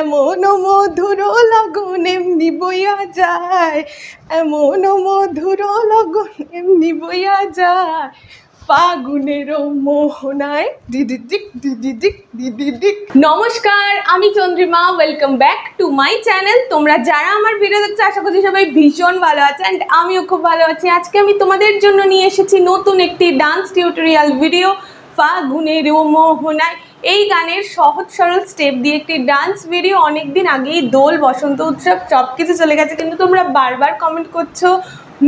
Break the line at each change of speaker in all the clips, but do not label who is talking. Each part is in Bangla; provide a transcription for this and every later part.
এমন মধুর লগন এমনি বইয়া যায় এমন মধুর লগন এমনি বইয়া যায় ফাগুনের মোহনায় দিদিদিক দিদিদিক দিদিদিক নমস্কার আমি Chandrima welcome back to my channel তোমরা যারা আমার ভিডিও দেখছো আশা করছি সবাই ভীষণ ভালো আছে অ্যান্ড আমিও খুব ভালো আছি আজকে আমি তোমাদের জন্য নিয়ে এসেছি নতুন একটি ডান্স টিউটোরিয়াল ভিডিও ফাগুনের মোহনায় এই গানের সহজ সরল স্টেপ দিয়ে একটি ডান্স ভিডিও অনেক দিন আগেই দোল বসন্ত উৎসব সব কিছু চলে গেছে কিন্তু তোমরা বারবার কমেন্ট করছো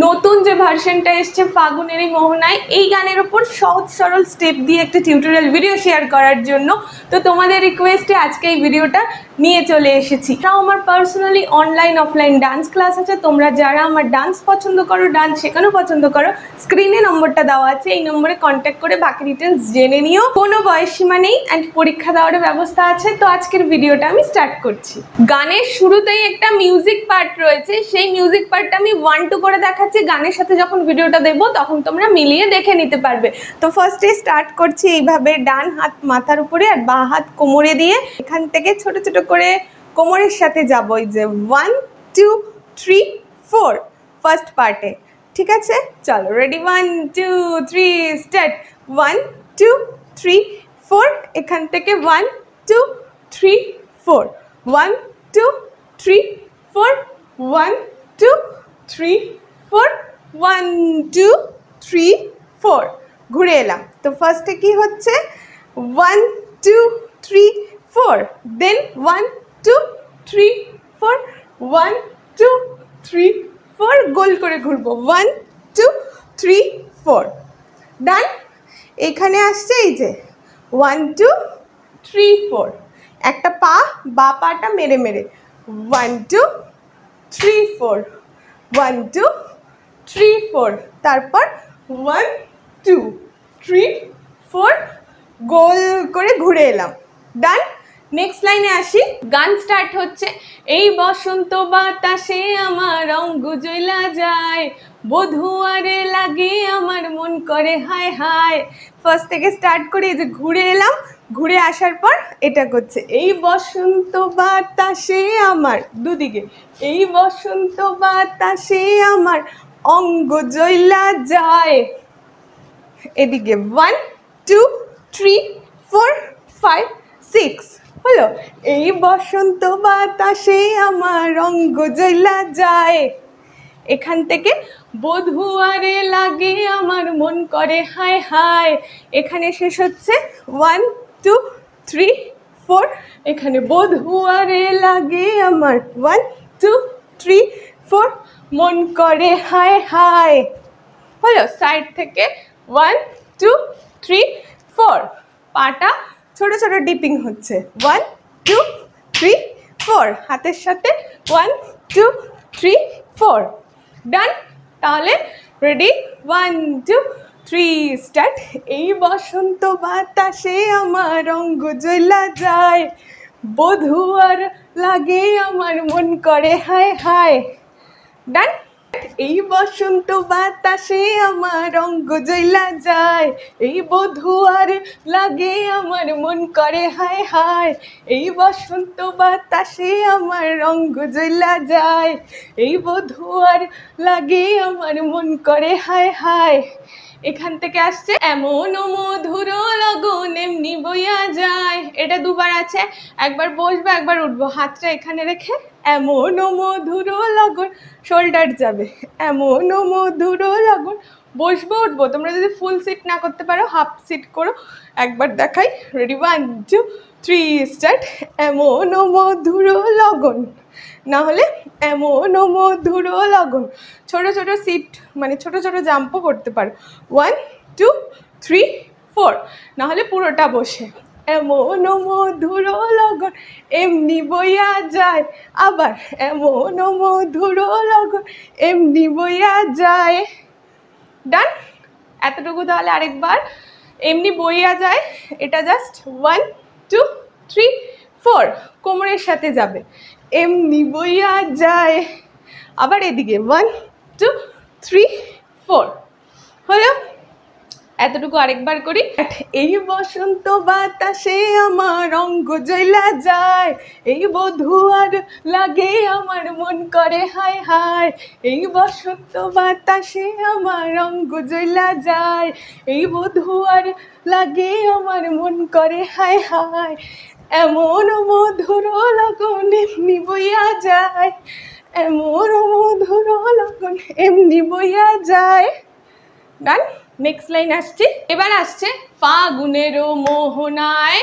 নতুন যে ভার্সনটা এসছে ফাগুনের এই মোহনায় এই গানের ওপর সহজ সরল স্টেপ দিয়ে একটা টিউটোরিয়াল ভিডিও শেয়ার করার জন্য তো তোমাদের রিকোয়েস্টে আজকে এই ভিডিওটা নিয়ে চলে এসেছি তাও আমার personally online offline dance class আছে তোমরা যারা আমার ডান্স পছন্দ করো ডান্স শেখানো পছন্দ করো স্ক্রিনে নম্বরটা দেওয়া আছে এই নম্বরে কন্ট্যাক্ট করে বাকি ডিটেলস জেনে নিও কোনো বয়সীমা নেই অ্যান্ড পরীক্ষা দেওয়ার ব্যবস্থা আছে তো আজকের ভিডিওটা আমি স্টার্ট করছি গানের শুরুতেই একটা মিউজিক পার্ট রয়েছে সেই মিউজিক পার্টটা আমি ওয়ান টু করে দেখাচ্ছি গানের সাথে যখন ভিডিওটা দেবো তখন তোমরা মিলিয়ে দেখে নিতে পারবে তো ফার্স্টে স্টার্ট করছি এইভাবে ডান হাত মাথার উপরে আর বা হাত কোমরে দিয়ে এখান থেকে ছোট ছোট করে কোমরের সাথে যাব ওই যে one two three four first পার্টে ঠিক আছে চলো ready one two three start one two three four এখান থেকে one two three four one two three four one two three four one two three four ঘুরে এলাম তো ফার্স্টে কি হচ্ছে one two three four. Then one, two, three, four. One, two, three, four. গোল করে ঘুরবো one two three four done এখানে আসছে এই যে ওয়ান টু থ্রি ফোর একটা পা বা পাটা মেরে মেরে one two three four one two three four তারপর ওয়ান টু থ্রি ফোর গোল করে ঘুরে এলাম ডান নেক্সট লাইনে আসি গান স্টার্ট হচ্ছে এই বসন্ত বাতাসে আমার অঙ্গ জইলা যায় বধুয়ারে লাগে আমার মন করে হায় হায় ফার্স্ট থেকে স্টার্ট করে এই যে ঘুরে এলাম ঘুরে আসার পর এটা করছে এই বসন্ত বাতাসে আমার দুদিকে এই বসন্ত বাতাসে আমার অঙ্গ জইলা যায় এদিকে one two three four five six হলো এই বসন্ত বাতাসে আমার অঙ্গ জৈলা যায় এখান থেকে বধুয়ারে লাগে আমার মন করে হায় হায় এখানে শেষ হচ্ছে ওয়ান টু থ্রি ফোর এখানে বধুয়ারে লাগে আমার ওয়ান টু থ্রি ফোর মন করে হায় হায় হলো সাইড থেকে ওয়ান টু থ্রি ফোর পাটা ছোট ছোট ডিপিং হচ্ছে ওয়ান টু থ্রি ফোর হাতের সাথে one two three four done তাহলে ready one two three start এই বসন্ত বাতাসে আমার অঙ্গ জ্বলা যায় বধু আর লাগে আমার মন করে হায় হায় ডান এই বসন্ত বাতাসে আমার অঙ্গ জৈলা যায় এই বধু আর লাগে আমার মন করে হায় হায় এই বসন্ত বাতাসে আমার অঙ্গ জৈলা যায় এই বধুয়ার লাগে আমার মন করে হায় হায় এখান থেকে আসছে এমন মধুর লগন এমনি বইয়া যায় এটা দুবার আছে একবার বসবো একবার উঠবো হাতটা এখানে রেখে এমন মধুর লগন শোল্ডার যাবে এমন মধুর লগন বসবো উঠবো তোমরা যদি ফুল সিট না করতে পারো হাফ সিট করো একবার দেখাই ready one two three start এমন মধুর লগন না হলে এমন মধুর লগন ছোট ছোট সিট মানে ছোট ছোট জাম্পও করতে পারো ওয়ান টু থ্রি ফোর নাহলে পুরোটা বসে এমন মধুর লগন এমনি বইয়া যায় আবার এমন মধুর লগন এমনি বইয়া যায় ডান এতটুকু তাহলে আরেকবার এমনি বইয়া যায় এটা just one two three four কোমরের সাথে যাবে এমনি বইয়া যায় আবার এদিকে ওয়ান টু থ্রি ফোর হলো এতটুকু আরেকবার করি এই বসন্ত বাতাসে আমার অঙ্গ জৈলা যায় এই বধু আর লাগে আমার মন করে হায় হায় এই বসন্ত বাতাসে আমার অঙ্গ জৈলা যায় এই বধু আর লাগে আমার মন করে হায় হায় এমন মধুর লগন এমনি বইয়া যায় এমন মধুর লগন এমনি বইয়া যায় গান নেক্সট লাইন আসছে এবার আসছে ফাগুনেরও মোহনায়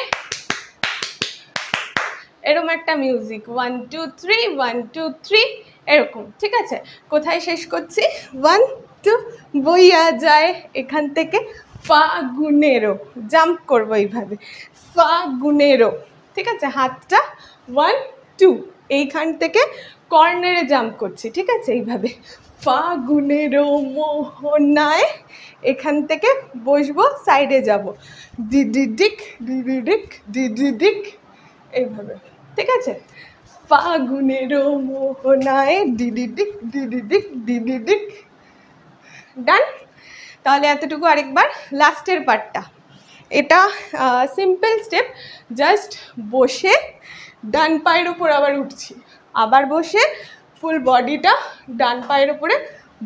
এরকম একটা music one two three one two three এরকম ঠিক আছে কোথায় শেষ করছি ওয়ান টু বইয়া যায় এখান থেকে ফাগুনেরও জাম্প করবো এইভাবে ফাগুনেরও ঠিক আছে হাতটা ওয়ান টু এইখান থেকে কর্নারে জাম্প করছি ঠিক আছে এইভাবে ফাগুনের মোহনায় এখান থেকে বসবো সাইডে যাব ডিক দিদি ডিক এইভাবে ঠিক আছে ফাগুনের মোহনায় ডিক দিদি ডিক ডান তাহলে এতটুকু আরেকবার লাস্টের পার্টটা এটা সিম্পল স্টেপ জাস্ট বসে ডান পায়ের ওপর আবার উঠছি আবার বসে ফুল বডিটা ডান পায়ের উপরে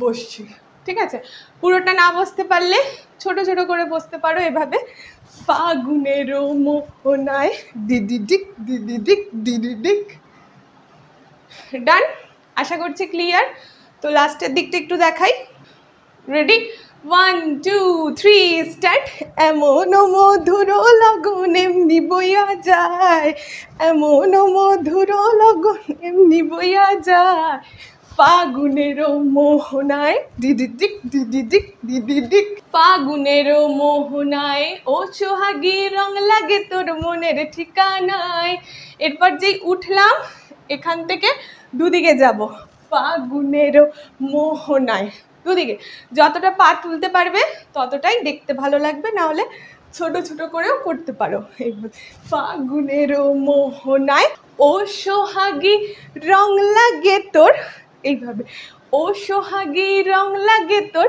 বসছি ঠিক আছে পুরোটা না বসতে পারলে ছোট ছোট করে বসতে পারো এভাবে ফাগুনের মোহনায় দিক দিক দিদি দিক ডান আশা করছি ক্লিয়ার তো লাস্টের দিকটা একটু দেখাই ready one two three start এমন মধুর লগন এমনি বইয়া যায় এমন মধুর লগন এমনি বইয়া যায় ফাগুনের মোহনায় দিদি দিক দিদি দিক দিদি দিক ফাগুনের মোহনায় ও সোহাগি রং লাগে তোর মনের ঠিকানায় এরপর যেই উঠলাম এখান থেকে দুদিকে যাব ফাগুনের মোহনায় দুদিকে যতটা পা তুলতে পারবে ততটাই দেখতে ভালো লাগবে না হলে ছোট ছোট করেও করতে পারো ফাগুনের মোহনায় ও সোহাগি রং লাগে তোর এইভাবে ও সোহাগি রং লাগে তোর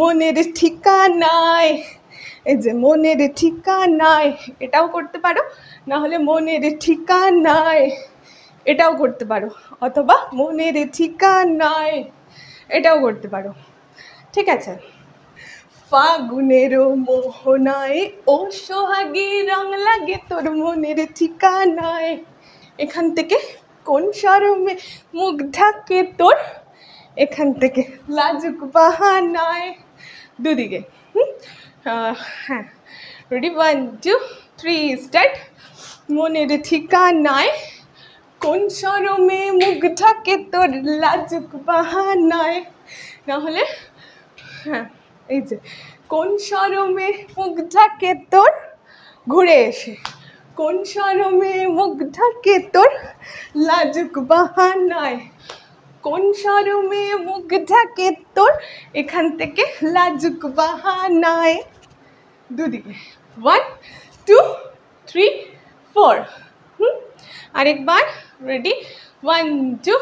মনের ঠিকানায় এই যে মনের ঠিকানায় এটাও করতে পারো না হলে মনের ঠিকানায় এটাও করতে পারো অথবা মনের ঠিকানায় এটাও করতে পারো ঠিক আছে ফাগুনের মোহনায় ও সোহাগী রং লাগে তোর মনের ঠিকানায় এখান থেকে কোন সরমে মুখ ঢাকে তোর এখান থেকে লাজুক বাহানায় দুদিকে হ্যাঁ ready one two three start মনের ঠিকানায় কোন সরমে মুখ ঢাকে তোর লাজুক বাহানায় না হলে হ্যাঁ এই যে কোন সরমে মুখ ঢাকে তোর ঘুরে এসে কোন সরমে মুখ ঢাকে তোর লাজুক বাহানায় কোন সরমে মুখ ঢাকে তোর এখান থেকে লাজুক বাহানায় দুদিকে one two three four hmm আরেকবার ready one two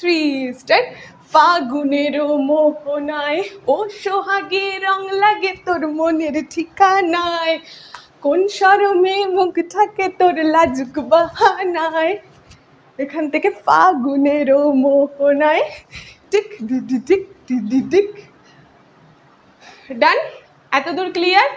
three start ফাগুনের মোহনায় ও সোহাগে রং লাগে তোর মনের ঠিকানায় কোন সরমে মুখ থাকে তোর লাজুক বাহানায় এখান থেকে ফাগুনের মোহনায় টিক দিদি টিক দিদি টিক ডান এতদূর ক্লিয়ার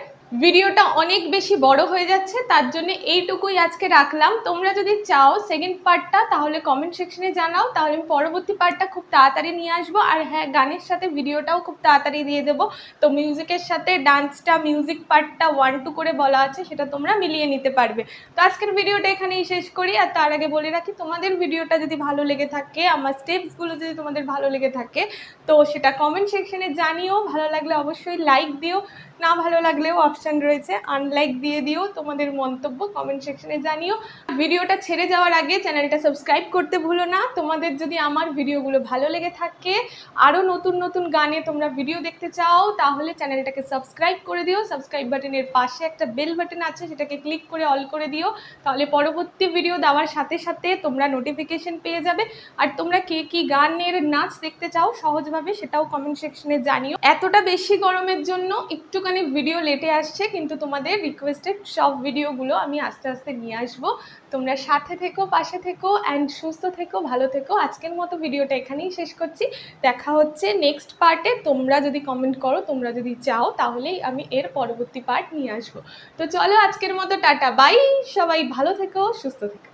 ভিডিওটা অনেক বেশি বড় হয়ে যাচ্ছে তার জন্য এইটুকুই আজকে রাখলাম তোমরা যদি চাও সেকেন্ড পার্টটা তাহলে কমেন্ট সেকশনে জানাও তাহলে আমি পরবর্তী পার্টটা খুব তাড়াতাড়ি নিয়ে আসবো আর হ্যাঁ গানের সাথে ভিডিওটাও খুব তাড়াতাড়ি দিয়ে দেবো তো মিউজিকের সাথে ডান্সটা মিউজিক পার্টটা ওয়ান টু করে বলা আছে সেটা তোমরা মিলিয়ে নিতে পারবে তো আজকের ভিডিওটা এখানেই শেষ করি আর তার আগে বলে রাখি তোমাদের ভিডিওটা যদি ভালো লেগে থাকে আমার স্টেপসগুলো যদি তোমাদের ভালো লেগে থাকে তো সেটা কমেন্ট সেকশনে জানিও ভালো লাগলে অবশ্যই লাইক দিও না ভালো লাগলেও অপশান রয়েছে আনলাইক দিয়ে দিও তোমাদের মন্তব্য কমেন্ট সেকশনে জানিও ভিডিওটা ছেড়ে যাওয়ার আগে চ্যানেলটা সাবস্ক্রাইব করতে ভুলো না তোমাদের যদি আমার ভিডিওগুলো ভালো লেগে থাকে আরও নতুন নতুন গানে তোমরা ভিডিও দেখতে চাও তাহলে চ্যানেলটাকে সাবস্ক্রাইব করে দিও সাবস্ক্রাইব বাটনের পাশে একটা বেল বাটন আছে সেটাকে ক্লিক করে অল করে দিও তাহলে পরবর্তী ভিডিও দেওয়ার সাথে সাথে তোমরা নোটিফিকেশন পেয়ে যাবে আর তোমরা কে কী গানের নাচ দেখতে চাও সহজভাবে সেটাও কমেন্ট সেকশনে জানিও এতটা বেশি গরমের জন্য একটুখানি ভিডিও লেটে আস আসছে কিন্তু তোমাদের রিকোয়েস্টেড সব ভিডিওগুলো আমি আস্তে আস্তে নিয়ে আসব তোমরা সাথে থেকো পাশে থেকো অ্যান্ড সুস্থ থেকো ভালো থেকো আজকের মতো ভিডিওটা এখানেই শেষ করছি দেখা হচ্ছে নেক্সট পার্টে তোমরা যদি কমেন্ট করো তোমরা যদি চাও তাহলেই আমি এর পরবর্তী পার্ট নিয়ে আসবো তো চলো আজকের মতো টাটা বাই সবাই ভালো থেকো সুস্থ থেকো